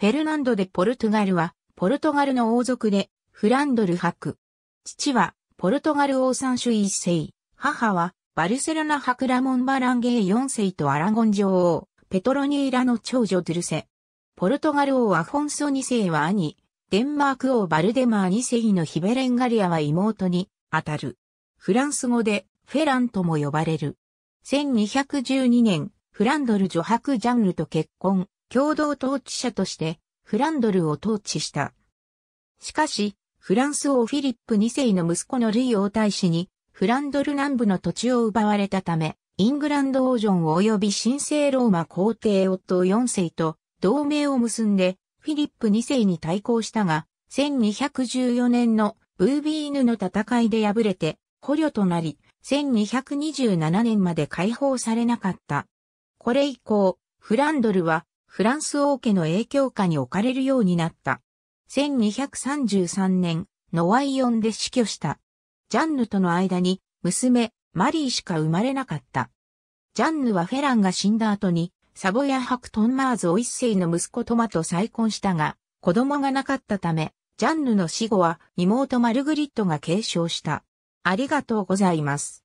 フェルナンド・でポルトガルは、ポルトガルの王族で、フランドル博。父は、ポルトガル王三種一世。母は、バルセロナ博ラモン・バランゲー四世とアラゴン女王、ペトロニーラの長女ドゥルセ。ポルトガル王アフォンソ二世は兄、デンマーク王バルデマー二世のヒベレンガリアは妹に、あたる。フランス語で、フェランとも呼ばれる。1212年、フランドル女博ジャンルと結婚、共同統治者としてフランドルを統治した。しかし、フランス王フィリップ2世の息子のルイ王太子にフランドル南部の土地を奪われたため、イングランド王ジョン及び神聖ローマ皇帝夫4世と同盟を結んでフィリップ2世に対抗したが、1214年のブービーヌの戦いで敗れて捕虜となり、1227年まで解放されなかった。これ以降、フランドルはフランス王家の影響下に置かれるようになった。1233年、ノワイオンで死去した。ジャンヌとの間に、娘、マリーしか生まれなかった。ジャンヌはフェランが死んだ後に、サボヤハクトンマーズを一世の息子トマと再婚したが、子供がなかったため、ジャンヌの死後は妹マルグリットが継承した。ありがとうございます。